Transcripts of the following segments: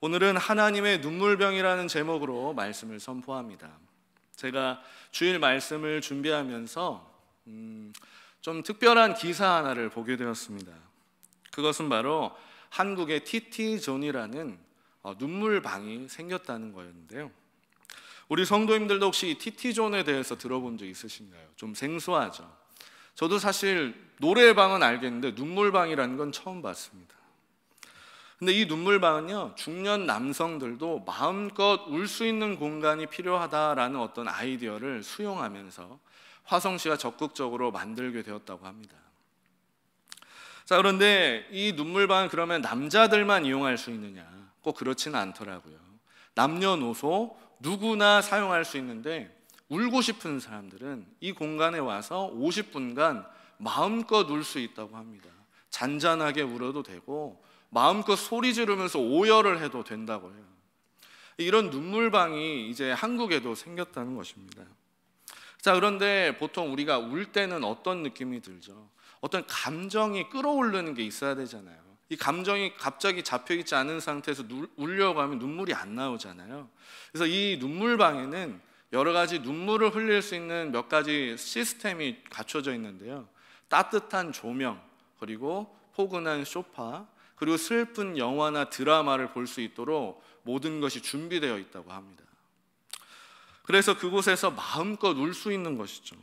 오늘은 하나님의 눈물병이라는 제목으로 말씀을 선포합니다. 제가 주일 말씀을 준비하면서 음, 좀 특별한 기사 하나를 보게 되었습니다. 그것은 바로 한국의 TT 존이라는 어, 눈물방이 생겼다는 거였는데요. 우리 성도님들도 혹시 TT 존에 대해서 들어본 적 있으신가요? 좀 생소하죠. 저도 사실 노래방은 알겠는데 눈물방이라는 건 처음 봤습니다. 근데 이 눈물방은요, 중년 남성들도 마음껏 울 수 있는 공간이 필요하다라는 어떤 아이디어를 수용하면서 화성 씨가 적극적으로 만들게 되었다고 합니다. 자, 그런데 이 눈물방 은 그러면 남자들만 이용할 수 있느냐? 꼭 그렇지는 않더라고요. 남녀노소 누구나 사용할 수 있는데 울고 싶은 사람들은 이 공간에 와서 50분간 마음껏 울 수 있다고 합니다. 잔잔하게 울어도 되고 마음껏 소리 지르면서 오열을 해도 된다고 해요. 이런 눈물방이 이제 한국에도 생겼다는 것입니다. 자, 그런데 보통 우리가 울 때는 어떤 느낌이 들죠? 어떤 감정이 끌어오르는 게 있어야 되잖아요. 이 감정이 갑자기 잡혀있지 않은 상태에서 울려고 하면 눈물이 안 나오잖아요. 그래서 이 눈물방에는 여러 가지 눈물을 흘릴 수 있는 몇 가지 시스템이 갖춰져 있는데요. 따뜻한 조명, 그리고 포근한 소파, 그리고 슬픈 영화나 드라마를 볼 수 있도록 모든 것이 준비되어 있다고 합니다. 그래서 그곳에서 마음껏 울 수 있는 것이죠.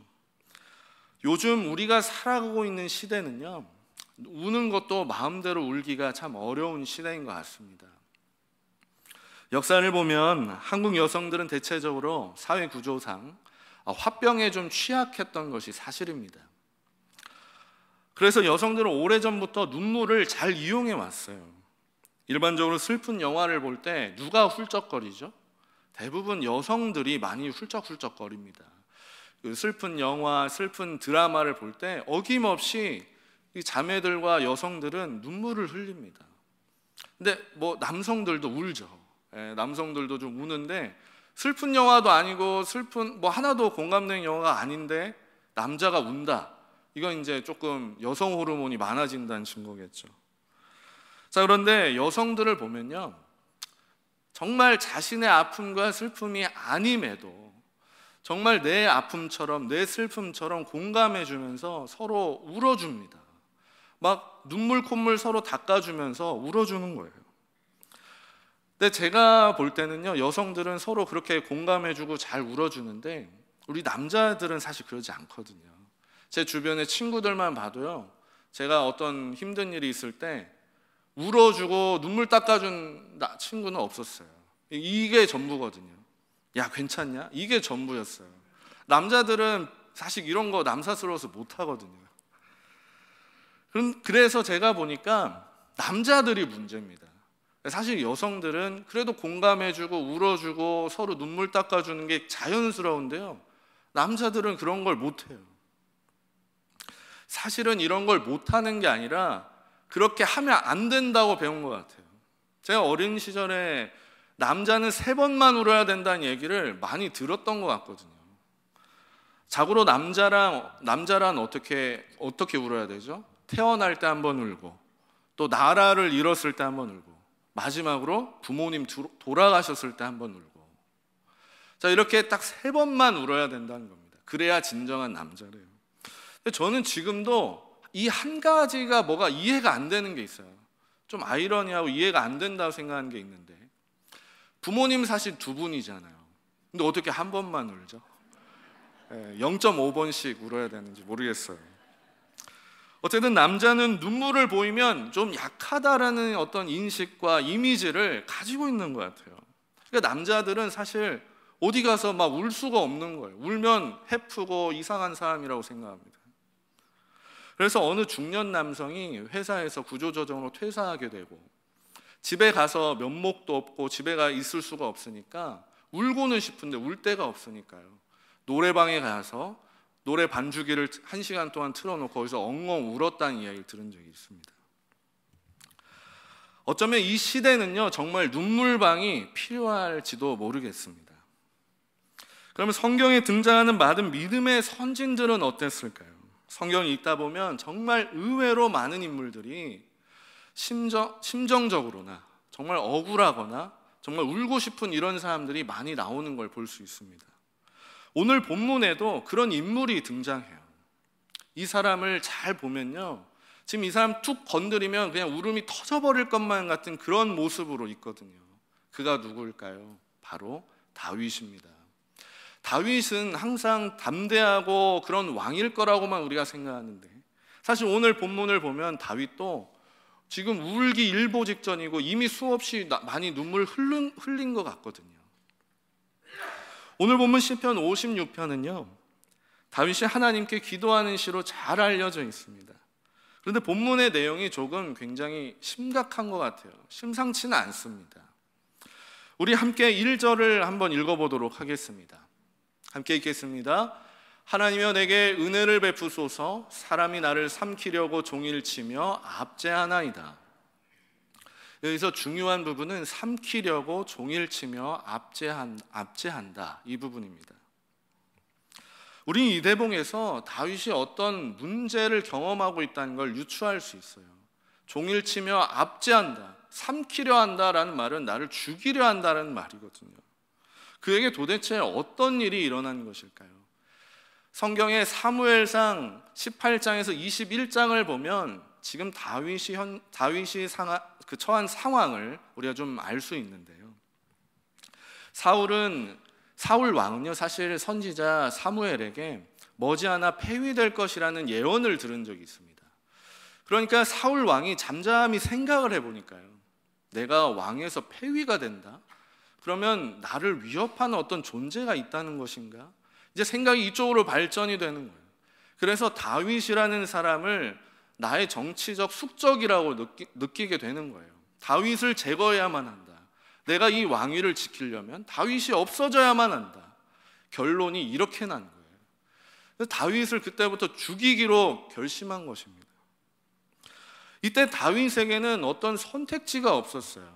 요즘 우리가 살아가고 있는 시대는요, 우는 것도 마음대로 울기가 참 어려운 시대인 것 같습니다. 역사를 보면 한국 여성들은 대체적으로 사회 구조상 아, 화병에 좀 취약했던 것이 사실입니다. 그래서 여성들은 오래전부터 눈물을 잘 이용해 왔어요. 일반적으로 슬픈 영화를 볼 때 누가 훌쩍거리죠? 대부분 여성들이 많이 훌쩍훌쩍거립니다. 그 슬픈 영화, 슬픈 드라마를 볼 때 어김없이 자매들과 여성들은 눈물을 흘립니다. 근데 뭐 남성들도 울죠. 예, 남성들도 좀 우는데 슬픈 영화도 아니고 슬픈 뭐 하나도 공감된 영화가 아닌데 남자가 운다. 이건 이제 조금 여성 호르몬이 많아진다는 증거겠죠. 자, 그런데 여성들을 보면요. 정말 자신의 아픔과 슬픔이 아님에도 정말 내 아픔처럼 내 슬픔처럼 공감해 주면서 서로 울어 줍니다. 막 눈물 콧물 서로 닦아 주면서 울어 주는 거예요. 근데 제가 볼 때는요. 여성들은 서로 그렇게 공감해 주고 잘 울어 주는데 우리 남자들은 사실 그러지 않거든요. 제 주변의 친구들만 봐도요. 제가 어떤 힘든 일이 있을 때 울어주고 눈물 닦아준 친구는 없었어요. 이게 전부거든요. 야, 괜찮냐? 이게 전부였어요. 남자들은 사실 이런 거 남사스러워서 못 하거든요. 그 그래서 제가 보니까 남자들이 문제입니다. 사실 여성들은 그래도 공감해주고 울어주고 서로 눈물 닦아주는 게 자연스러운데요. 남자들은 그런 걸 못해요. 사실은 이런 걸 못하는 게 아니라 그렇게 하면 안 된다고 배운 것 같아요. 제가 어린 시절에 남자는 세 번만 울어야 된다는 얘기를 많이 들었던 것 같거든요. 자고로 남자랑 남자란 어떻게 어떻게 울어야 되죠? 태어날 때 한 번 울고 또 나라를 잃었을 때 한 번 울고 마지막으로 부모님 돌아가셨을 때 한 번 울고 자 이렇게 딱 세 번만 울어야 된다는 겁니다. 그래야 진정한 남자래요. 저는 지금도 이 한 가지가 뭐가 이해가 안 되는 게 있어요. 좀 아이러니하고 이해가 안 된다고 생각하는 게 있는데 부모님 사실 두 분이잖아요. 근데 어떻게 한 번만 울죠? 0.5번씩 예, 울어야 되는지 모르겠어요. 어쨌든 남자는 눈물을 보이면 좀 약하다라는 어떤 인식과 이미지를 가지고 있는 것 같아요. 그러니까 남자들은 사실 어디 가서 막 울 수가 없는 거예요. 울면 해프고 이상한 사람이라고 생각합니다. 그래서 어느 중년 남성이 회사에서 구조조정으로 퇴사하게 되고 집에 가서 면목도 없고 집에 가 있을 수가 없으니까 울고는 싶은데 울 데가 없으니까요. 노래방에 가서 노래 반주기를 한 시간 동안 틀어놓고 거기서 엉엉 울었다는 이야기를 들은 적이 있습니다. 어쩌면 이 시대는요, 정말 눈물방이 필요할지도 모르겠습니다. 그러면 성경에 등장하는 많은 믿음의 선진들은 어땠을까요? 성경 읽다 보면 정말 의외로 많은 인물들이 심정, 심정적으로나 정말 억울하거나 정말 울고 싶은 이런 사람들이 많이 나오는 걸 볼 수 있습니다. 오늘 본문에도 그런 인물이 등장해요. 이 사람을 잘 보면요. 지금 이 사람 툭 건드리면 그냥 울음이 터져버릴 것만 같은 그런 모습으로 있거든요. 그가 누구일까요? 바로 다윗입니다. 다윗은 항상 담대하고 그런 왕일 거라고만 우리가 생각하는데 사실 오늘 본문을 보면 다윗도 지금 울기 일보 직전이고 이미 수없이 많이 눈물 흘린, 흘린 것 같거든요. 오늘 본문 1 0편 56편은요. 다윗이 하나님께 기도하는 시로 잘 알려져 있습니다. 그런데 본문의 내용이 조금 굉장히 심각한 것 같아요. 심상치는 않습니다. 우리 함께 1절을 한번 읽어보도록 하겠습니다. 함께 읽겠습니다. 하나님여 내게 은혜를 베푸소서 사람이 나를 삼키려고 종일 치며 압제하나이다. 여기서 중요한 부분은 삼키려고 종일 치며 압제한, 압제한다. 이 부분입니다. 우린 이대봉에서 다윗이 어떤 문제를 경험하고 있다는 걸 유추할 수 있어요. 종일 치며 압제한다. 삼키려 한다라는 말은 나를 죽이려 한다는 말이거든요. 그에게 도대체 어떤 일이 일어난 것일까요? 성경의 사무엘상 18장에서 21장을 보면 지금 다윗이 현 다윗이 상하, 그 처한 상황을 우리가 좀 알 수 있는데요. 사울은 사울 왕은요 사실 선지자 사무엘에게 머지않아 폐위될 것이라는 예언을 들은 적이 있습니다. 그러니까 사울 왕이 잠잠히 생각을 해보니까요. 내가 왕에서 폐위가 된다? 그러면 나를 위협하는 어떤 존재가 있다는 것인가? 이제 생각이 이쪽으로 발전이 되는 거예요. 그래서 다윗이라는 사람을 나의 정치적 숙적이라고 느끼, 게 되는 거예요. 다윗을 제거해야만 한다. 내가 이 왕위를 지키려면 다윗이 없어져야만 한다. 결론이 이렇게 난 거예요. 다윗을 그때부터 죽이기로 결심한 것입니다. 이때 다윗에게는 어떤 선택지가 없었어요.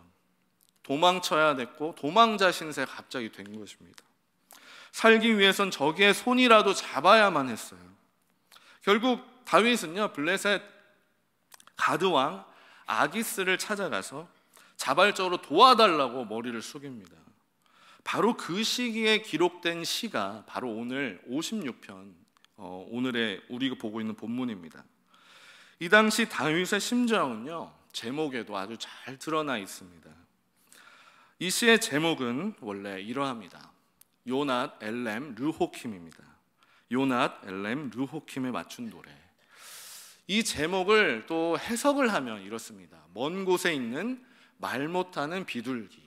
도망쳐야 됐고 도망자 신세 갑자기 된 것입니다. 살기 위해선 적의 손이라도 잡아야만 했어요. 결국 다윗은요 블레셋 가드왕 아기스를 찾아가서 자발적으로 도와달라고 머리를 숙입니다. 바로 그 시기에 기록된 시가 바로 오늘 56편 어, 오늘의 우리가 보고 있는 본문입니다. 이 당시 다윗의 심정은요 제목에도 아주 잘 드러나 있습니다. 이 시의 제목은 원래 이러합니다. 요낫 엘렘 르호킴입니다. 요낫 엘렘 르호킴에 맞춘 노래. 이 제목을 또 해석을 하면 이렇습니다. 먼 곳에 있는 말 못하는 비둘기.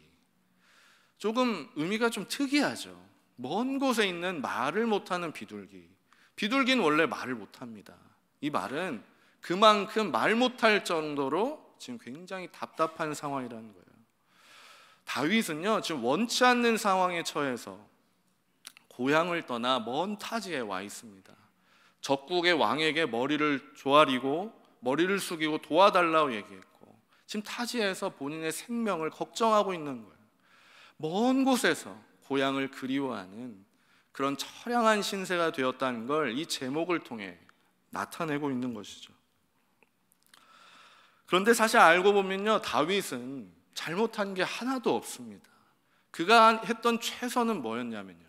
조금 의미가 좀 특이하죠. 먼 곳에 있는 말을 못하는 비둘기. 비둘기는 원래 말을 못합니다. 이 말은 그만큼 말 못할 정도로 지금 굉장히 답답한 상황이라는 거예요. 다윗은요 지금 원치 않는 상황에 처해서 고향을 떠나 먼 타지에 와 있습니다. 적국의 왕에게 머리를 조아리고 머리를 숙이고 도와달라고 얘기했고 지금 타지에서 본인의 생명을 걱정하고 있는 거예요. 먼 곳에서 고향을 그리워하는 그런 처량한 신세가 되었다는 걸 이 제목을 통해 나타내고 있는 것이죠. 그런데 사실 알고 보면요 다윗은 잘못한 게 하나도 없습니다. 그가 했던 최선은 뭐였냐면요.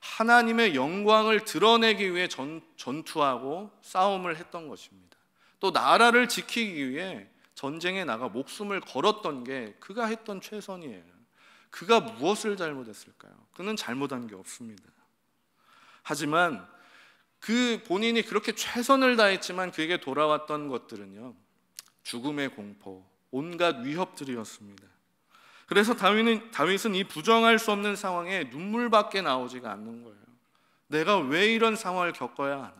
하나님의 영광을 드러내기 위해 전, 전투하고 싸움을 했던 것입니다. 또 나라를 지키기 위해 전쟁에 나가 목숨을 걸었던 게 그가 했던 최선이에요. 그가 무엇을 잘못했을까요? 그는 잘못한 게 없습니다. 하지만 그 본인이 그렇게 최선을 다했지만 그에게 돌아왔던 것들은요. 죽음의 공포, 온갖 위협들이었습니다. 그래서 다윗은, 다윗은 이 부정할 수 없는 상황에 눈물밖에 나오지가 않는 거예요. 내가 왜 이런 상황을 겪어야 하나?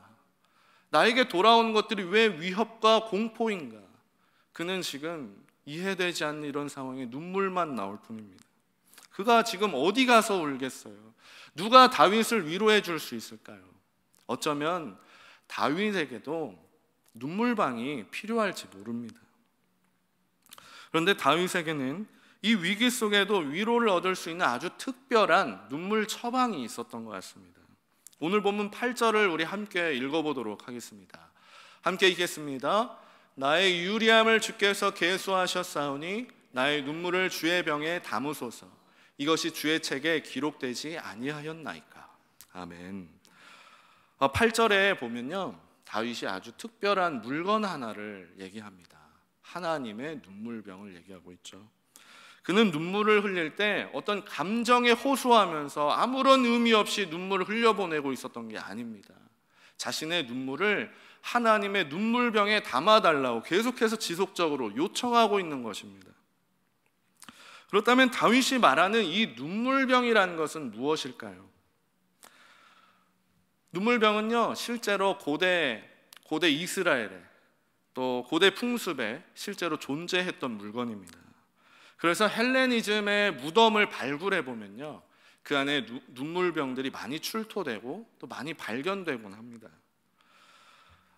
나에게 돌아온 것들이 왜 위협과 공포인가? 그는 지금 이해되지 않는 이런 상황에 눈물만 나올 뿐입니다. 그가 지금 어디 가서 울겠어요? 누가 다윗을 위로해 줄 수 있을까요? 어쩌면 다윗에게도 눈물방이 필요할지 모릅니다. 그런데 다윗에게는 이 위기 속에도 위로를 얻을 수 있는 아주 특별한 눈물 처방이 있었던 것 같습니다. 오늘 본문 8절을 우리 함께 읽어보도록 하겠습니다. 함께 읽겠습니다. 나의 유리함을 주께서 개수하셨사오니 나의 눈물을 주의 병에 담으소서. 이것이 주의 책에 기록되지 아니하였나이까. 아멘. 8절에 아, 보면요. 다윗이 아주 특별한 물건 하나를 얘기합니다. 하나님의 눈물병을 얘기하고 있죠. 그는 눈물을 흘릴 때 어떤 감정에 호소하면서 아무런 의미 없이 눈물을 흘려보내고 있었던 게 아닙니다. 자신의 눈물을 하나님의 눈물병에 담아달라고 계속해서 지속적으로 요청하고 있는 것입니다. 그렇다면 다윗이 말하는 이 눈물병이라는 것은 무엇일까요? 눈물병은요, 실제로 고대, 고대 이스라엘에 또 고대 풍습에 실제로 존재했던 물건입니다. 그래서 헬레니즘의 무덤을 발굴해 보면요. 그 안에 누, 눈물병들이 많이 출토되고 또 많이 발견되곤 합니다.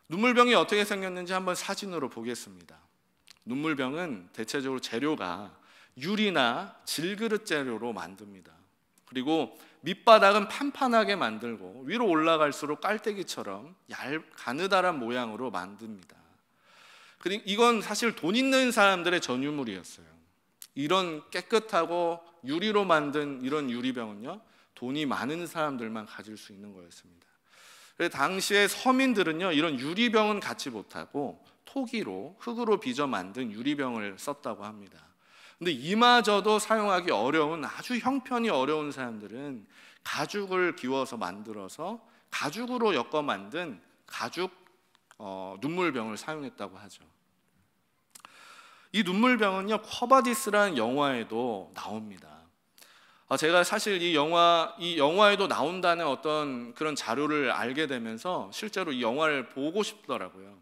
눈물병이 어떻게 생겼는지 한번 사진으로 보겠습니다. 눈물병은 대체적으로 재료가 유리나 질그릇 재료로 만듭니다. 그리고 밑바닥은 판판하게 만들고 위로 올라갈수록 깔때기처럼 얇 가느다란 모양으로 만듭니다. 이건 사실 돈 있는 사람들의 전유물이었어요. 이런 깨끗하고 유리로 만든 이런 유리병은요, 돈이 많은 사람들만 가질 수 있는 거였습니다. 당시에 서민들은요, 이런 유리병은 갖지 못하고 토기로, 흙으로 빚어 만든 유리병을 썼다고 합니다. 근데 이마저도 사용하기 어려운 아주 형편이 어려운 사람들은 가죽을 기워서 만들어서 가죽으로 엮어 만든 가죽 어, 눈물병을 사용했다고 하죠. 이 눈물병은요 커바디스라는 영화에도 나옵니다. 어, 제가 사실 이 영화 이 영화에도 나온다는 어떤 그런 자료를 알게 되면서 실제로 이 영화를 보고 싶더라고요.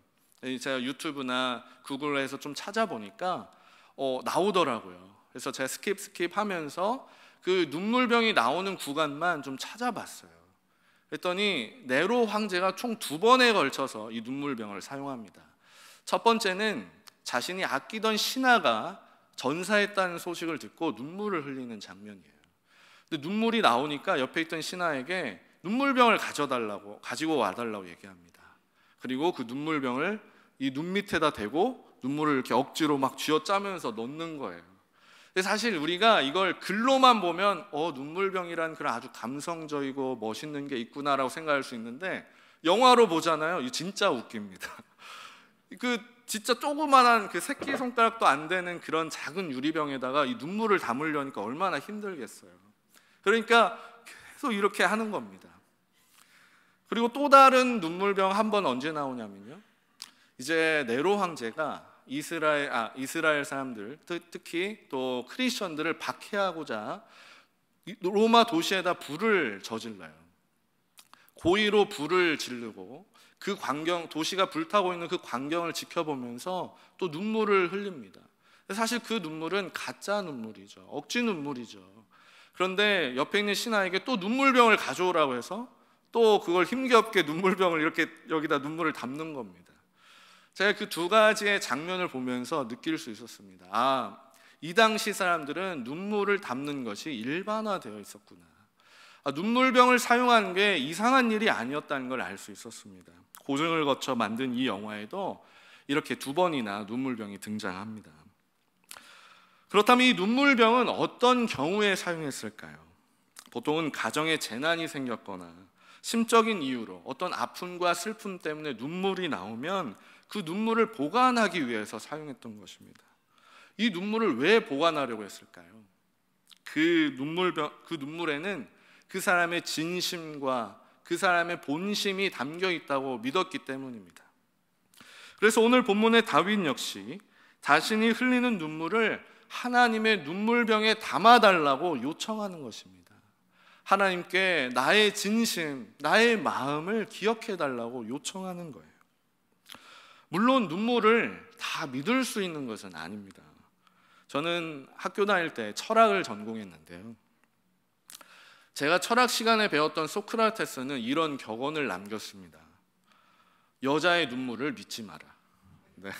제가 유튜브나 구글에서 좀 찾아보니까 어, 나오더라고요. 그래서 제가 스킵 스킵 하면서 그 눈물병이 나오는 구간만 좀 찾아봤어요. 그랬더니 네로 황제가 총 두 번에 걸쳐서 이 눈물병을 사용합니다. 첫 번째는 자신이 아끼던 신하가 전사했다는 소식을 듣고 눈물을 흘리는 장면이에요. 근데 눈물이 나오니까 옆에 있던 신하에게 눈물병을 가져달라고 가지고 와달라고 얘기합니다. 그리고 그 눈물병을 이 눈 밑에다 대고 눈물을 이렇게 억지로 막 쥐어짜면서 넣는 거예요. 사실 우리가 이걸 글로만 보면 어 눈물병이란 그런 아주 감성적이고 멋있는 게 있구나라고 생각할 수 있는데 영화로 보잖아요. 이 진짜 웃깁니다. 그 진짜 조그만한 그 새끼 손가락도 안 되는 그런 작은 유리병에다가 이 눈물을 담으려니까 얼마나 힘들겠어요. 그러니까 계속 이렇게 하는 겁니다. 그리고 또 다른 눈물병 한 번 언제 나오냐면요. 이제 네로 황제가 이스라엘 아 이스라엘 사람들 특히 또 크리스천들을 박해하고자 로마 도시에다 불을 저질러요. 고의로 불을 지르고 그 광경 도시가 불타고 있는 그 광경을 지켜보면서 또 눈물을 흘립니다. 사실 그 눈물은 가짜 눈물이죠. 억지 눈물이죠. 그런데 옆에 있는 신하에게 또 눈물병을 가져오라고 해서 또 그걸 힘겹게 눈물병을 이렇게 여기다 눈물을 담는 겁니다. 제가 그 두 가지의 장면을 보면서 느낄 수 있었습니다. 아, 이 당시 사람들은 눈물을 담는 것이 일반화되어 있었구나. 아, 눈물병을 사용한 게 이상한 일이 아니었다는 걸 알 수 있었습니다. 고증을 거쳐 만든 이 영화에도 이렇게 두 번이나 눈물병이 등장합니다. 그렇다면 이 눈물병은 어떤 경우에 사용했을까요? 보통은 가정에 재난이 생겼거나 심적인 이유로 어떤 아픔과 슬픔 때문에 눈물이 나오면 그 눈물을 보관하기 위해서 사용했던 것입니다. 이 눈물을 왜 보관하려고 했을까요? 그 눈물 그 눈물에는 그 사람의 진심과 그 사람의 본심이 담겨 있다고 믿었기 때문입니다. 그래서 오늘 본문의 다윗 역시 자신이 흘리는 눈물을 하나님의 눈물병에 담아달라고 요청하는 것입니다. 하나님께 나의 진심, 나의 마음을 기억해달라고 요청하는 거예요. 물론 눈물을 다 믿을 수 있는 것은 아닙니다. 저는 학교 다닐 때 철학을 전공했는데요. 제가 철학 시간에 배웠던 소크라테스는 이런 격언을 남겼습니다. 여자의 눈물을 믿지 마라. 네.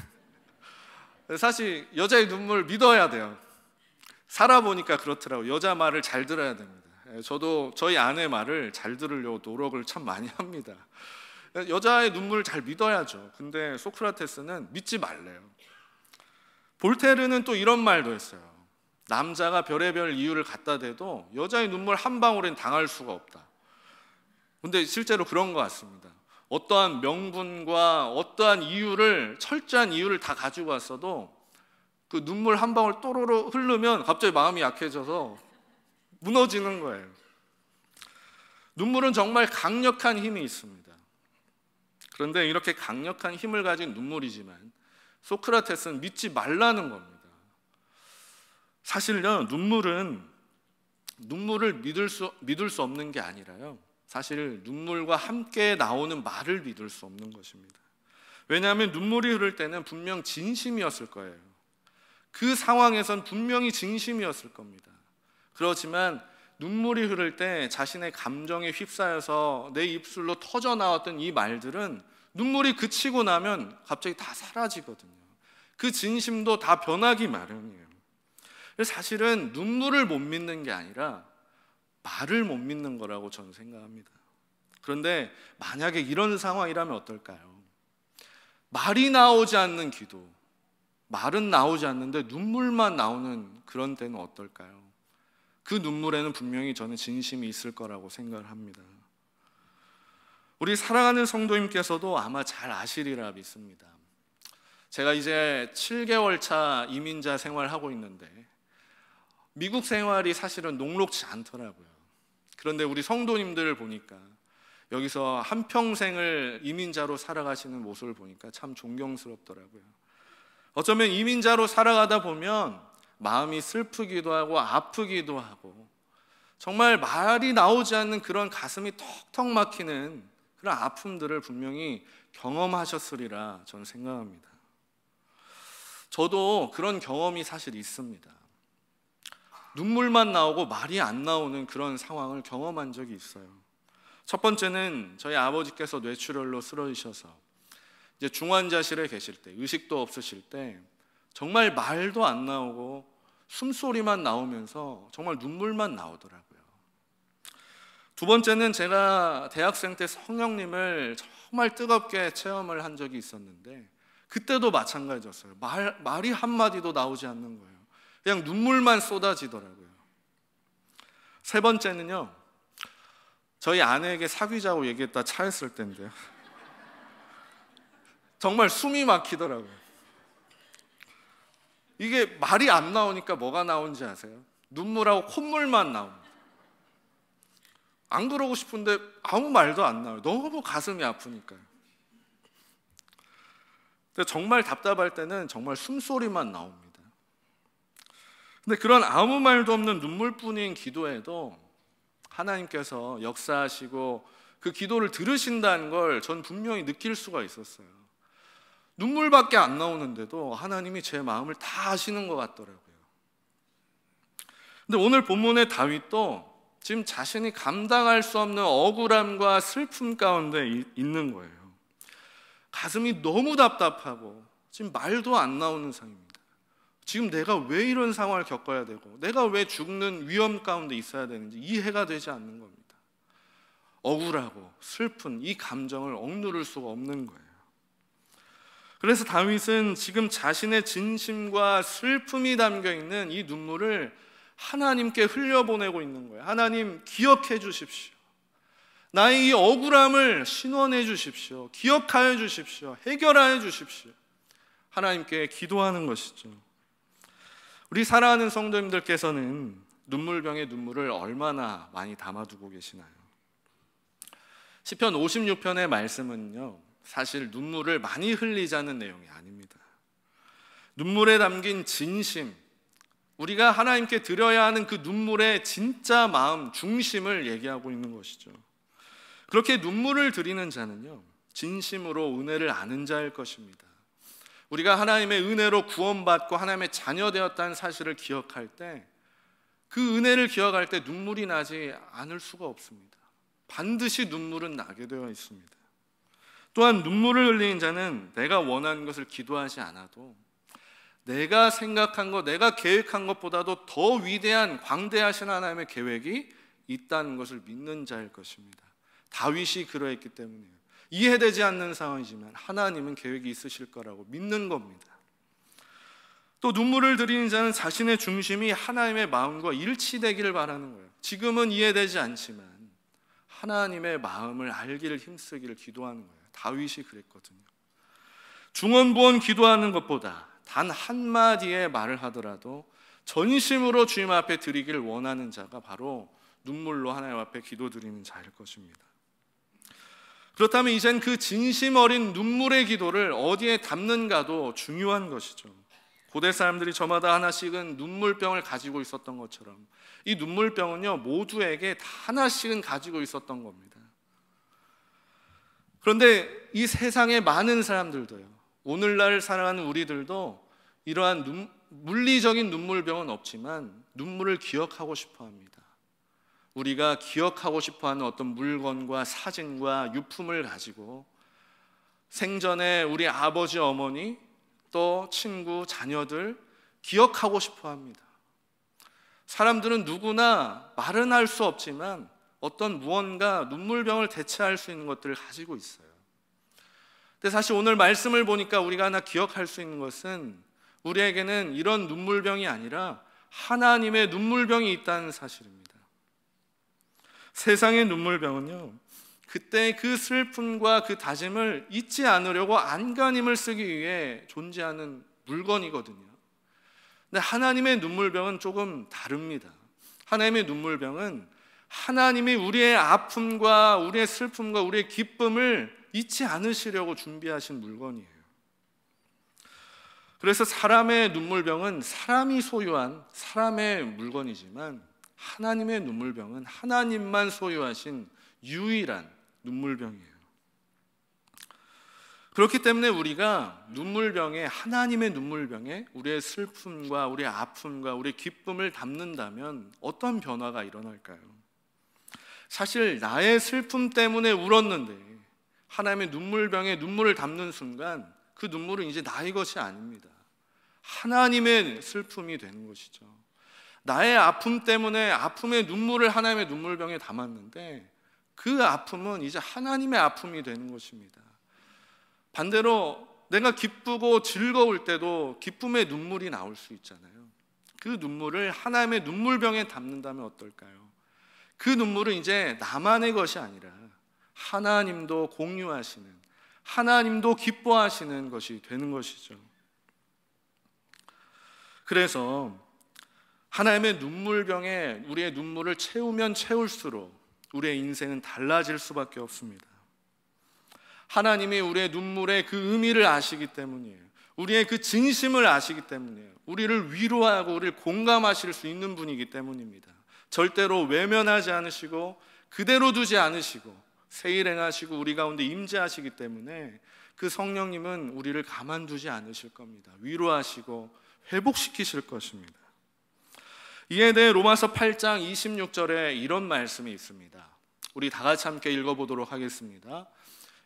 사실 여자의 눈물 믿어야 돼요. 살아보니까 그렇더라고 여자 말을 잘 들어야 됩니다. 예, 저도 저희 아내 말을 잘 들으려고 노력을 참 많이 합니다. 여자의 눈물을 잘 믿어야죠. 근데 소크라테스는 믿지 말래요. 볼테르는 또 이런 말도 했어요. 남자가 별의별 이유를 갖다 대도 여자의 눈물 한방울은 당할 수가 없다. 근데 실제로 그런 것 같습니다. 어떠한 명분과 어떠한 이유를 철저한 이유를 다 가지고 왔어도 그 눈물 한 방울 또로로 흐르면 갑자기 마음이 약해져서 무너지는 거예요. 눈물은 정말 강력한 힘이 있습니다. 그런데 이렇게 강력한 힘을 가진 눈물이지만 소크라테스는 믿지 말라는 겁니다. 사실요, 눈물은 눈물을 믿을 수, 믿을 수 없는 게 아니라요. 사실 눈물과 함께 나오는 말을 믿을 수 없는 것입니다. 왜냐하면 눈물이 흐를 때는 분명 진심이었을 거예요. 그 상황에선 분명히 진심이었을 겁니다. 그렇지만 눈물이 흐를 때 자신의 감정에 휩싸여서 내 입술로 터져 나왔던 이 말들은 눈물이 그치고 나면 갑자기 다 사라지거든요. 그 진심도 다 변하기 마련이에요. 사실은 눈물을 못 믿는 게 아니라 말을 못 믿는 거라고 저는 생각합니다. 그런데 만약에 이런 상황이라면 어떨까요? 말이 나오지 않는 기도, 말은 나오지 않는데 눈물만 나오는 그런 때는 어떨까요? 그 눈물에는 분명히 저는 진심이 있을 거라고 생각을 합니다. 우리 사랑하는 성도님께서도 아마 잘 아시리라 믿습니다. 제가 이제 7개월 차 이민자 생활하고 있는데 미국 생활이 사실은 녹록지 않더라고요. 그런데 우리 성도님들을 보니까 여기서 한 평생을 이민자로 살아가시는 모습을 보니까 참 존경스럽더라고요. 어쩌면 이민자로 살아가다 보면 마음이 슬프기도 하고 아프기도 하고 정말 말이 나오지 않는 그런 가슴이 턱턱 막히는 그런 아픔들을 분명히 경험하셨으리라 저는 생각합니다. 저도 그런 경험이 사실 있습니다. 눈물만 나오고 말이 안 나오는 그런 상황을 경험한 적이 있어요. 첫 번째는 저희 아버지께서 뇌출혈로 쓰러지셔서 이제 중환자실에 계실 때 의식도 없으실 때 정말 말도 안 나오고 숨소리만 나오면서 정말 눈물만 나오더라고요. 두 번째는 제가 대학생 때 성령님을 정말 뜨겁게 체험을 한 적이 있었는데 그때도 마찬가지였어요. 말, 말이 한마디도 나오지 않는 거예요. 그냥 눈물만 쏟아지더라고요. 세 번째는요, 저희 아내에게 사귀자고 얘기했다 차였을 때인데요. 정말 숨이 막히더라고요. 이게 말이 안 나오니까 뭐가 나오는지 아세요? 눈물하고 콧물만 나옵니다. 안 그러고 싶은데 아무 말도 안 나와요. 너무 가슴이 아프니까요. 근데 정말 답답할 때는 정말 숨소리만 나옵니다. 근데 그런 아무 말도 없는 눈물뿐인 기도에도 하나님께서 역사하시고 그 기도를 들으신다는 걸 전 분명히 느낄 수가 있었어요. 눈물밖에 안 나오는데도 하나님이 제 마음을 다 아시는 것 같더라고요. 근데 오늘 본문의 다윗도 지금 자신이 감당할 수 없는 억울함과 슬픔 가운데 있는 거예요. 가슴이 너무 답답하고 지금 말도 안 나오는 상입니다. 지금 내가 왜 이런 상황을 겪어야 되고 내가 왜 죽는 위험 가운데 있어야 되는지 이해가 되지 않는 겁니다. 억울하고 슬픈 이 감정을 억누를 수가 없는 거예요. 그래서 다윗은 지금 자신의 진심과 슬픔이 담겨 있는 이 눈물을 하나님께 흘려보내고 있는 거예요. 하나님 기억해 주십시오. 나의 이 억울함을 신원해 주십시오. 기억하여 주십시오. 해결하여 주십시오. 하나님께 기도하는 것이죠. 우리 사랑하는 성도님들께서는 눈물병의 눈물을 얼마나 많이 담아두고 계시나요? 시편 56편의 말씀은요. 사실 눈물을 많이 흘리자는 내용이 아닙니다. 눈물에 담긴 진심, 우리가 하나님께 드려야 하는 그 눈물의 진짜 마음, 중심을 얘기하고 있는 것이죠. 그렇게 눈물을 드리는 자는요, 진심으로 은혜를 아는 자일 것입니다. 우리가 하나님의 은혜로 구원받고 하나님의 자녀되었다는 사실을 기억할 때, 그 은혜를 기억할 때 눈물이 나지 않을 수가 없습니다. 반드시 눈물은 나게 되어 있습니다. 또한 눈물을 흘리는 자는 내가 원하는 것을 기도하지 않아도 내가 생각한 것, 내가 계획한 것보다도 더 위대한 광대하신 하나님의 계획이 있다는 것을 믿는 자일 것입니다. 다윗이 그러했기 때문이에요. 이해되지 않는 상황이지만 하나님은 계획이 있으실 거라고 믿는 겁니다. 또 눈물을 드리는 자는 자신의 중심이 하나님의 마음과 일치되기를 바라는 거예요. 지금은 이해되지 않지만 하나님의 마음을 알기를 힘쓰기를 기도하는 거예요. 다윗이 그랬거든요. 중언부언 기도하는 것보다 단 한마디의 말을 하더라도 전심으로 주님 앞에 드리길 원하는 자가 바로 눈물로 하나님 앞에 기도드리는 자일 것입니다. 그렇다면 이젠 그 진심 어린 눈물의 기도를 어디에 담는가도 중요한 것이죠. 고대 사람들이 저마다 하나씩은 눈물병을 가지고 있었던 것처럼 이 눈물병은요 모두에게 하나씩은 가지고 있었던 겁니다. 그런데 이 세상의 많은 사람들도요. 오늘날 살아가는 우리들도 이러한 눈, 물리적인 눈물병은 없지만 눈물을 기억하고 싶어 합니다. 우리가 기억하고 싶어 하는 어떤 물건과 사진과 유품을 가지고 생전에 우리 아버지, 어머니, 또 친구, 자녀들 기억하고 싶어 합니다. 사람들은 누구나 말은 할 수 없지만 어떤 무언가 눈물병을 대체할 수 있는 것들을 가지고 있어요. 근데 사실 오늘 말씀을 보니까 우리가 하나 기억할 수 있는 것은 우리에게는 이런 눈물병이 아니라 하나님의 눈물병이 있다는 사실입니다. 세상의 눈물병은요, 그때 그 슬픔과 그 다짐을 잊지 않으려고 안간힘을 쓰기 위해 존재하는 물건이거든요. 근데 하나님의 눈물병은 조금 다릅니다. 하나님의 눈물병은 하나님이 우리의 아픔과 우리의 슬픔과 우리의 기쁨을 잊지 않으시려고 준비하신 물건이에요. 그래서 사람의 눈물병은 사람이 소유한 사람의 물건이지만 하나님의 눈물병은 하나님만 소유하신 유일한 눈물병이에요. 그렇기 때문에 우리가 눈물병에 하나님의 눈물병에 우리의 슬픔과 우리의 아픔과 우리의 기쁨을 담는다면 어떤 변화가 일어날까요? 사실 나의 슬픔 때문에 울었는데 하나님의 눈물병에 눈물을 담는 순간 그 눈물은 이제 나의 것이 아닙니다. 하나님의 슬픔이 되는 것이죠. 나의 아픔 때문에 아픔의 눈물을 하나님의 눈물병에 담았는데 그 아픔은 이제 하나님의 아픔이 되는 것입니다. 반대로 내가 기쁘고 즐거울 때도 기쁨의 눈물이 나올 수 있잖아요. 그 눈물을 하나님의 눈물병에 담는다면 어떨까요? 그 눈물은 이제 나만의 것이 아니라 하나님도 공유하시는 하나님도 기뻐하시는 것이 되는 것이죠. 그래서 하나님의 눈물병에 우리의 눈물을 채우면 채울수록 우리의 인생은 달라질 수밖에 없습니다. 하나님이 우리의 눈물의 그 의미를 아시기 때문이에요. 우리의 그 진심을 아시기 때문이에요. 우리를 위로하고 우리를 공감하실 수 있는 분이기 때문입니다. 절대로 외면하지 않으시고 그대로 두지 않으시고 세일행하시고 우리 가운데 임재하시기 때문에 그 성령님은 우리를 가만두지 않으실 겁니다. 위로하시고 회복시키실 것입니다. 이에 대해 로마서 8장 26절에 이런 말씀이 있습니다. 우리 다 같이 함께 읽어보도록 하겠습니다.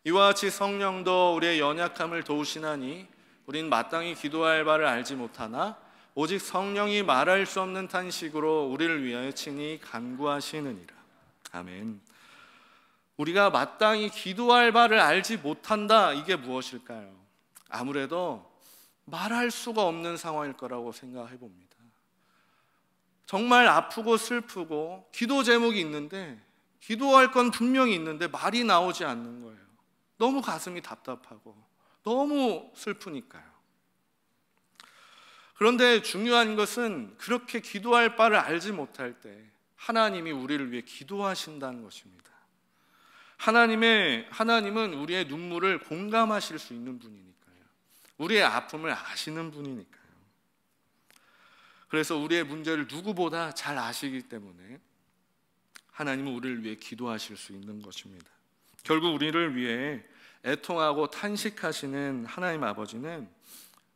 이와 같이 성령도 우리의 연약함을 도우시나니 우린 마땅히 기도할 바를 알지 못하나 오직 성령이 말할 수 없는 탄식으로 우리를 위하여 친히 간구하시느니라. 아멘. 우리가 마땅히 기도할 바를 알지 못한다. 이게 무엇일까요? 아무래도 말할 수가 없는 상황일 거라고 생각해 봅니다. 정말 아프고 슬프고 기도 제목이 있는데 기도할 건 분명히 있는데 말이 나오지 않는 거예요. 너무 가슴이 답답하고 너무 슬프니까요. 그런데 중요한 것은 그렇게 기도할 바를 알지 못할 때 하나님이 우리를 위해 기도하신다는 것입니다. 하나님의 하나님은 우리의 눈물을 공감하실 수 있는 분이니까요. 우리의 아픔을 아시는 분이니까요. 그래서 우리의 문제를 누구보다 잘 아시기 때문에 하나님은 우리를 위해 기도하실 수 있는 것입니다. 결국 우리를 위해 애통하고 탄식하시는 하나님 아버지는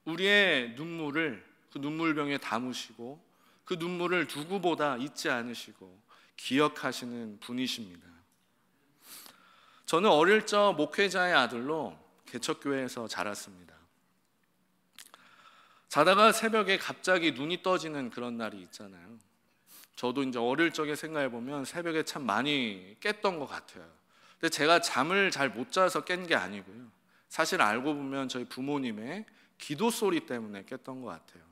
우리의 눈물을 그 눈물병에 담으시고 그 눈물을 누구보다 잊지 않으시고 기억하시는 분이십니다. 저는 어릴 적 목회자의 아들로 개척교회에서 자랐습니다. 자다가 새벽에 갑자기 눈이 떠지는 그런 날이 있잖아요. 저도 이제 어릴 적에 생각해 보면 새벽에 참 많이 깼던 것 같아요. 근데 제가 잠을 잘 못 자서 깬 게 아니고요. 사실 알고 보면 저희 부모님의 기도 소리 때문에 깼던 것 같아요.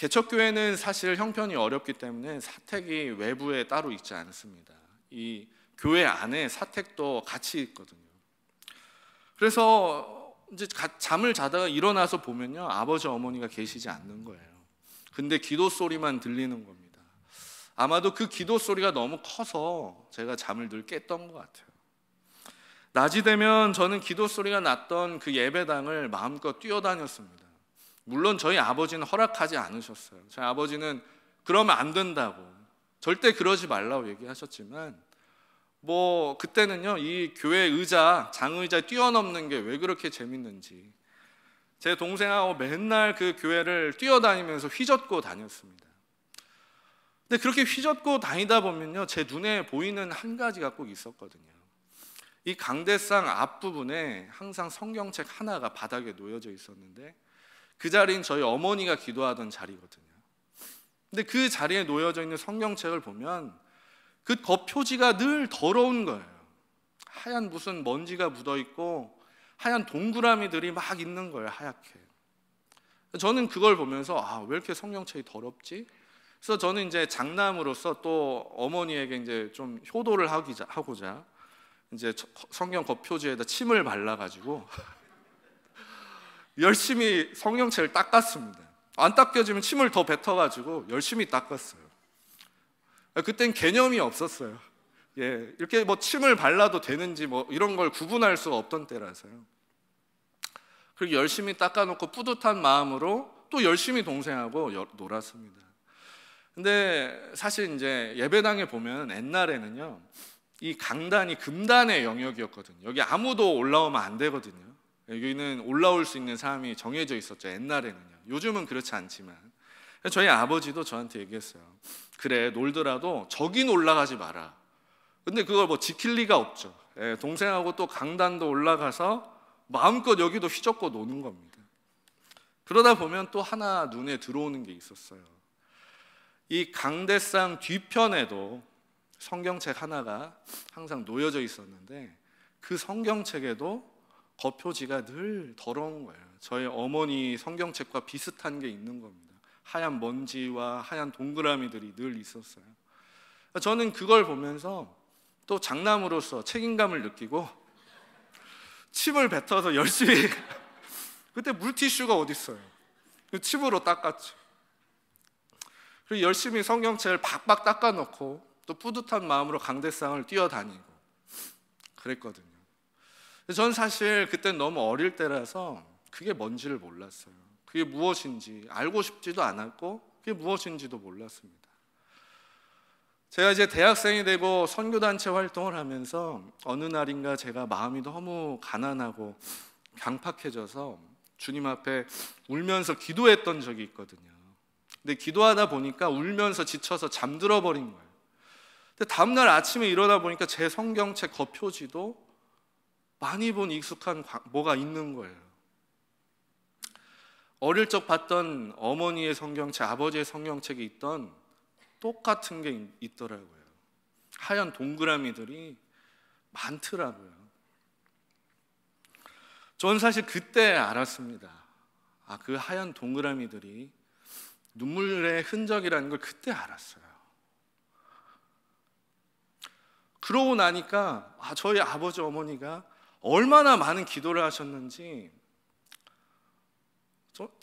개척교회는 사실 형편이 어렵기 때문에 사택이 외부에 따로 있지 않습니다. 이 교회 안에 사택도 같이 있거든요. 그래서 이제 잠을 자다가 일어나서 보면요. 아버지 어머니가 계시지 않는 거예요. 근데 기도 소리만 들리는 겁니다. 아마도 그 기도 소리가 너무 커서 제가 잠을 늘 깼던 것 같아요. 낮이 되면 저는 기도 소리가 났던 그 예배당을 마음껏 뛰어다녔습니다. 물론 저희 아버지는 허락하지 않으셨어요. 저희 아버지는 그러면 안 된다고 절대 그러지 말라고 얘기하셨지만 뭐 그때는요 이 교회 의자 장의자 뛰어넘는 게 왜 그렇게 재밌는지 제 동생하고 맨날 그 교회를 뛰어다니면서 휘젓고 다녔습니다. 근데 그렇게 휘젓고 다니다 보면요 제 눈에 보이는 한 가지가 꼭 있었거든요. 이 강대상 앞부분에 항상 성경책 하나가 바닥에 놓여져 있었는데 그 자리는 저희 어머니가 기도하던 자리거든요. 근데 그 자리에 놓여져 있는 성경책을 보면 그 겉표지가 늘 더러운 거예요. 하얀 무슨 먼지가 묻어 있고 하얀 동그라미들이 막 있는 거예요, 하얗게. 저는 그걸 보면서 아, 왜 이렇게 성경책이 더럽지? 그래서 저는 이제 장남으로서 또 어머니에게 이제 좀 효도를 하기자, 하고자 이제 성경 겉표지에다 침을 발라가지고 열심히 성경책을 닦았습니다. 안 닦여지면 침을 더 뱉어가지고 열심히 닦았어요. 그땐 개념이 없었어요. 예, 이렇게 뭐 침을 발라도 되는지 뭐 이런 걸 구분할 수 없던 때라서요. 그리고 열심히 닦아놓고 뿌듯한 마음으로 또 열심히 동생하고 여, 놀았습니다. 근데 사실 이제 예배당에 보면 옛날에는요, 이 강단이 금단의 영역이었거든요. 여기 아무도 올라오면 안 되거든요. 여기는 올라올 수 있는 사람이 정해져 있었죠. 옛날에는요. 요즘은 그렇지 않지만 저희 아버지도 저한테 얘기했어요. 그래 놀더라도 저긴 올라가지 마라. 근데 그걸 뭐 지킬 리가 없죠. 예, 동생하고 또 강단도 올라가서 마음껏 여기도 휘젓고 노는 겁니다. 그러다 보면 또 하나 눈에 들어오는 게 있었어요. 이 강대상 뒤편에도 성경책 하나가 항상 놓여져 있었는데 그 성경책에도 버표지가 늘 더러운 거예요. 저희 어머니 성경책과 비슷한 게 있는 겁니다. 하얀 먼지와 하얀 동그라미들이 늘 있었어요. 저는 그걸 보면서 또 장남으로서 책임감을 느끼고 칩을 뱉어서 열심히 그때 물티슈가 어디 있어요? 그 칩으로 닦았죠. 그리고 열심히 성경책을 박박 닦아놓고 또 뿌듯한 마음으로 강대상을 뛰어다니고 그랬거든요. 저는 사실 그때 너무 어릴 때라서 그게 뭔지를 몰랐어요. 그게 무엇인지 알고 싶지도 않았고 그게 무엇인지도 몰랐습니다. 제가 이제 대학생이 되고 선교단체 활동을 하면서 어느 날인가 제가 마음이 너무 가난하고 강팍해져서 주님 앞에 울면서 기도했던 적이 있거든요. 근데 기도하다 보니까 울면서 지쳐서 잠들어 버린 거예요. 근데 다음날 아침에 일어나 보니까 제 성경책 겉표지도 많이 본 익숙한 뭐가 있는 거예요. 어릴 적 봤던 어머니의 성경책, 아버지의 성경책이 있던 똑같은 게 있더라고요. 하얀 동그라미들이 많더라고요. 전 사실 그때 알았습니다. 아, 그 하얀 동그라미들이 눈물의 흔적이라는 걸 그때 알았어요. 그러고 나니까 아, 저희 아버지 어머니가 얼마나 많은 기도를 하셨는지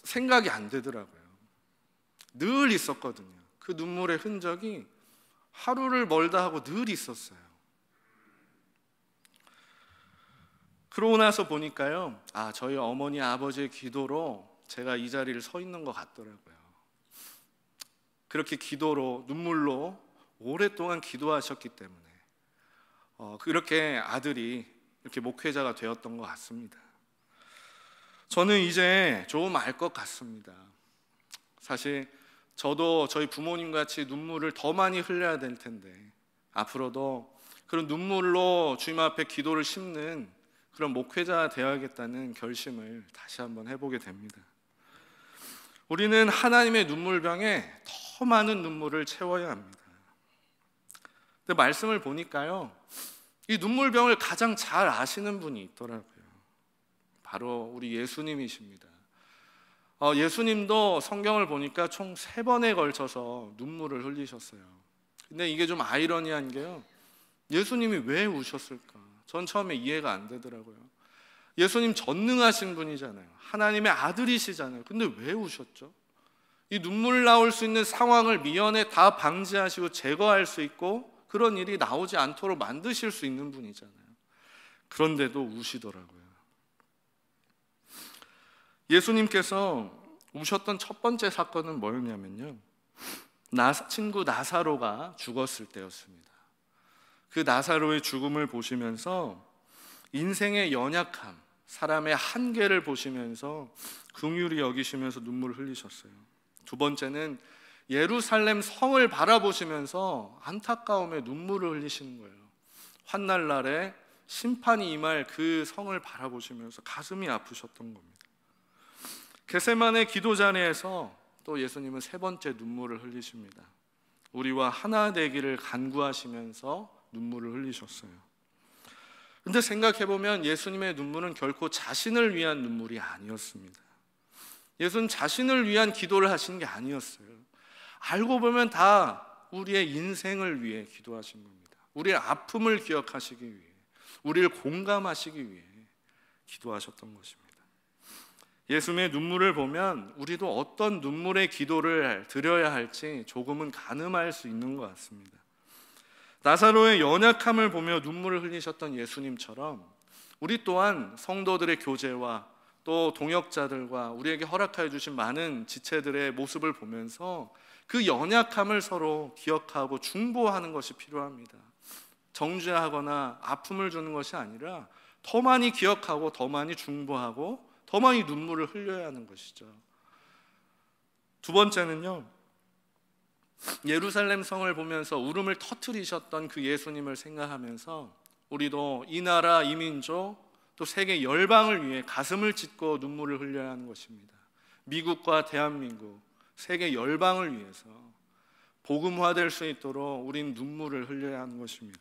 생각이 안 되더라고요. 늘 있었거든요. 그 눈물의 흔적이 하루를 멀다 하고 늘 있었어요. 그러고 나서 보니까요, 아, 저희 어머니 아버지의 기도로 제가 이 자리를 서 있는 것 같더라고요. 그렇게 기도로, 눈물로 오랫동안 기도하셨기 때문에, 어, 그렇게 아들이 이렇게 목회자가 되었던 것 같습니다. 저는 이제 조금 알 것 같습니다. 사실 저도 저희 부모님 같이 눈물을 더 많이 흘려야 될 텐데 앞으로도 그런 눈물로 주님 앞에 기도를 심는 그런 목회자 되어야겠다는 결심을 다시 한번 해보게 됩니다. 우리는 하나님의 눈물병에 더 많은 눈물을 채워야 합니다. 근데 말씀을 보니까요, 이 눈물병을 가장 잘 아시는 분이 있더라고요. 바로 우리 예수님이십니다. 어, 예수님도 성경을 보니까 총 세 번에 걸쳐서 눈물을 흘리셨어요. 근데 이게 좀 아이러니한 게요. 예수님이 왜 우셨을까? 전 처음에 이해가 안 되더라고요. 예수님 전능하신 분이잖아요. 하나님의 아들이시잖아요. 근데 왜 우셨죠? 이 눈물 나올 수 있는 상황을 미연에 다 방지하시고 제거할 수 있고 그런 일이 나오지 않도록 만드실 수 있는 분이잖아요. 그런데도 우시더라고요. 예수님께서 우셨던 첫 번째 사건은 뭐였냐면요. 나, 친구 나사로가 죽었을 때였습니다. 그 나사로의 죽음을 보시면서 인생의 연약함, 사람의 한계를 보시면서 긍휼히 여기시면서 눈물을 흘리셨어요. 두 번째는 예루살렘 성을 바라보시면서 안타까움에 눈물을 흘리시는 거예요. 환날 날에 심판이 임할 그 성을 바라보시면서 가슴이 아프셨던 겁니다. 게세만의 기도 자리에서 또 예수님은 세 번째 눈물을 흘리십니다. 우리와 하나 되기를 간구하시면서 눈물을 흘리셨어요. 근데 생각해 보면 예수님의 눈물은 결코 자신을 위한 눈물이 아니었습니다. 예수는 자신을 위한 기도를 하신 게 아니었어요. 알고 보면 다 우리의 인생을 위해 기도하신 겁니다. 우리의 아픔을 기억하시기 위해, 우리를 공감하시기 위해 기도하셨던 것입니다. 예수님의 눈물을 보면 우리도 어떤 눈물의 기도를 드려야 할지 조금은 가늠할 수 있는 것 같습니다. 나사로의 연약함을 보며 눈물을 흘리셨던 예수님처럼 우리 또한 성도들의 교제와 또 동역자들과 우리에게 허락하여 주신 많은 지체들의 모습을 보면서 그 연약함을 서로 기억하고 중보하는 것이 필요합니다. 정죄하거나 아픔을 주는 것이 아니라 더 많이 기억하고 더 많이 중보하고 더 많이 눈물을 흘려야 하는 것이죠. 두 번째는요. 예루살렘 성을 보면서 울음을 터트리셨던 그 예수님을 생각하면서 우리도 이 나라 이민족 또 세계 열방을 위해 가슴을 찢고 눈물을 흘려야 하는 것입니다. 미국과 대한민국 세계 열방을 위해서 복음화될 수 있도록 우린 눈물을 흘려야 하는 것입니다.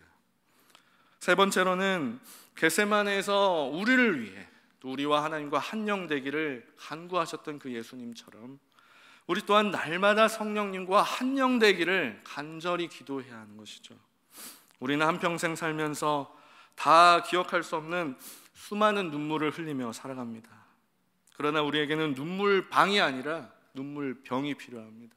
세 번째로는 겟세만에서 우리를 위해 또 우리와 하나님과 한영 되기를 간구하셨던 그 예수님처럼 우리 또한 날마다 성령님과 한영 되기를 간절히 기도해야 하는 것이죠. 우리는 한평생 살면서 다 기억할 수 없는 수많은 눈물을 흘리며 살아갑니다. 그러나 우리에게는 눈물방이 아니라 눈물병이 필요합니다.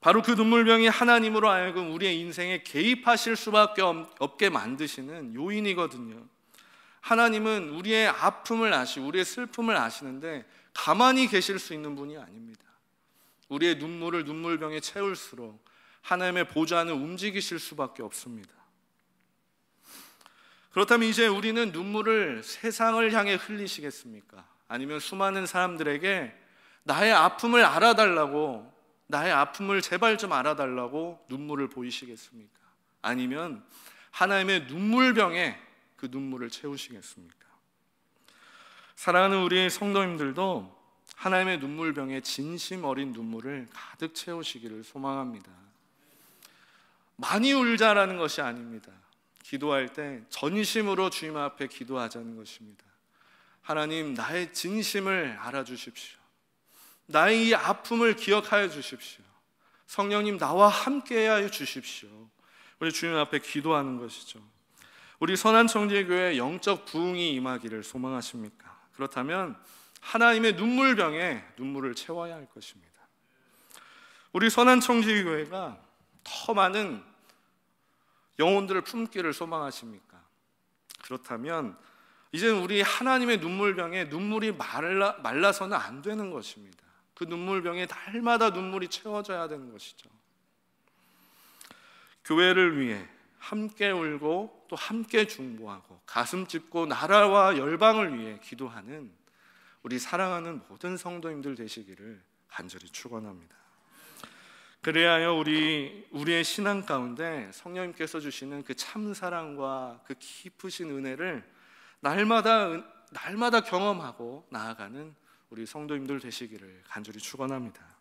바로 그 눈물병이 하나님으로 하여금 우리의 인생에 개입하실 수밖에 없게 만드시는 요인이거든요. 하나님은 우리의 아픔을 아시고 우리의 슬픔을 아시는데 가만히 계실 수 있는 분이 아닙니다. 우리의 눈물을 눈물병에 채울수록 하나님의 보좌는 움직이실 수밖에 없습니다. 그렇다면 이제 우리는 눈물을 세상을 향해 흘리시겠습니까? 아니면 수많은 사람들에게 나의 아픔을 알아달라고, 나의 아픔을 제발 좀 알아달라고 눈물을 보이시겠습니까? 아니면 하나님의 눈물병에 그 눈물을 채우시겠습니까? 사랑하는 우리 성도님들도 하나님의 눈물병에 진심 어린 눈물을 가득 채우시기를 소망합니다. 많이 울자라는 것이 아닙니다. 기도할 때 전심으로 주님 앞에 기도하자는 것입니다. 하나님, 나의 진심을 알아주십시오. 나의 이 아픔을 기억하여 주십시오. 성령님 나와 함께 하여 주십시오. 우리 주님 앞에 기도하는 것이죠. 우리 선한 청지교회 영적 부흥이 임하기를 소망하십니까? 그렇다면 하나님의 눈물병에 눈물을 채워야 할 것입니다. 우리 선한 청지교회가 더 많은 영혼들을 품기를 소망하십니까? 그렇다면 이제 우리 하나님의 눈물병에 눈물이 말라, 말라서는 안 되는 것입니다. 그 눈물병에 날마다 눈물이 채워져야 되는 것이죠. 교회를 위해 함께 울고 또 함께 중보하고 가슴 찢고 나라와 열방을 위해 기도하는 우리 사랑하는 모든 성도님들 되시기를 간절히 축원합니다. 그래야 우리 우리의 신앙 가운데 성령님께서 주시는 그 참 사랑과 그 깊으신 은혜를 날마다 날마다 경험하고 나아가는 우리 성도님들 되시기를 간절히 축원합니다.